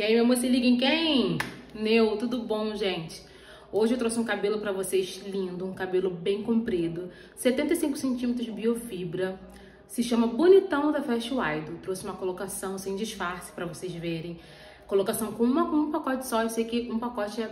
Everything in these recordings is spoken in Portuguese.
E aí, meu amor, se liga em quem? Neu, tudo bom, gente? Hoje eu trouxe um cabelo para vocês lindo, um cabelo bem comprido, 75 centímetros biofibra. Se chama Bonitão da Fast Wide. Trouxe uma colocação sem disfarce para vocês verem. Colocação com, uma, com um pacote só. Eu sei que um pacote é,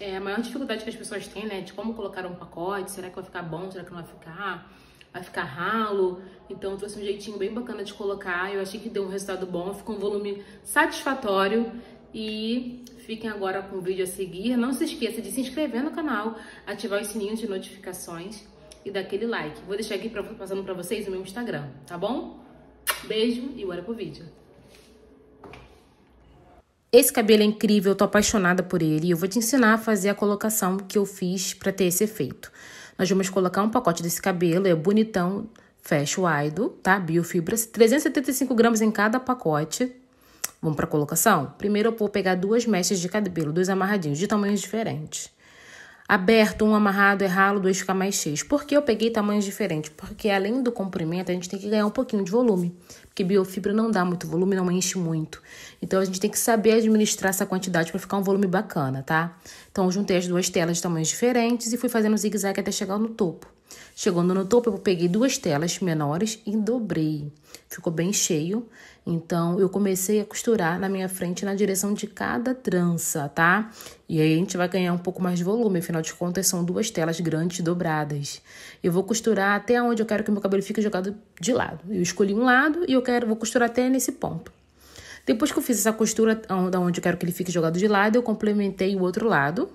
é a maior dificuldade que as pessoas têm, né? De como colocar um pacote, será que vai ficar bom, será que não vai ficar? vai ficar ralo. Então eu trouxe um jeitinho bem bacana de colocar. Eu achei que deu um resultado bom, ficou um volume satisfatório. E fiquem agora com o vídeo a seguir. Não se esqueça de se inscrever no canal, ativar os sininhos de notificações e dar aquele like. Vou deixar aqui pra, passando pra vocês o meu Instagram, tá bom? Beijo e bora pro vídeo. Esse cabelo é incrível, eu tô apaixonada por ele e eu vou te ensinar a fazer a colocação que eu fiz para ter esse efeito. Nós vamos colocar um pacote desse cabelo, é bonitão, fecha o aido, tá? Biofibras, 375 gramas em cada pacote. Vamos para a colocação? Primeiro eu vou pegar duas mechas de cabelo, dois amarradinhos, de tamanhos diferentes. Aberto, um amarrado, é ralo, dois fica mais cheios. Por que eu peguei tamanhos diferentes? Porque além do comprimento, a gente tem que ganhar um pouquinho de volume porque biofibra não dá muito volume, não enche muito. Então a gente tem que saber administrar essa quantidade para ficar um volume bacana, tá? Então juntei as duas telas de tamanhos diferentes e fui fazendo zigue-zague até chegar no topo. Chegando no topo, eu peguei duas telas menores e dobrei. Ficou bem cheio, então eu comecei a costurar na minha frente na direção de cada trança, tá? E aí a gente vai ganhar um pouco mais de volume, afinal de contas são duas telas grandes dobradas. Eu vou costurar até onde eu quero que meu cabelo fique jogado de lado. Eu escolhi um lado e eu quero vou costurar até nesse ponto. Depois que eu fiz essa costura ah, da onde eu quero que ele fique jogado de lado, eu complementei o outro lado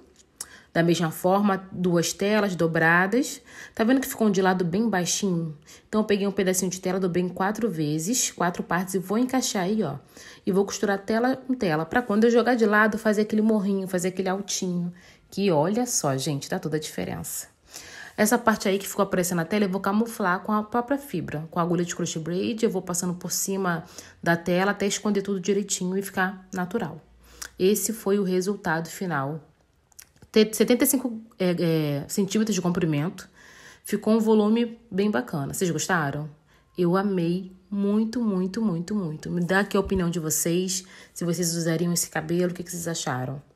da mesma forma, duas telas dobradas. Tá vendo que ficou um de lado bem baixinho? Então, eu peguei um pedacinho de tela, dobrei em quatro vezes, quatro partes, e vou encaixar aí, ó. E vou costurar tela com tela, para quando eu jogar de lado, fazer aquele morrinho, fazer aquele altinho. Que olha só, gente, dá toda a diferença. Essa parte aí que ficou aparecendo na tela, eu vou camuflar com a própria fibra. Com a agulha de crochet braid, eu vou passando por cima da tela até esconder tudo direitinho e ficar natural. Esse foi o resultado final 75 é, é, centímetros de comprimento. Ficou um volume bem bacana. Vocês gostaram? Eu amei muito, muito, muito, muito. Me dá aqui a opinião de vocês, se vocês usariam esse cabelo, o que, que vocês acharam?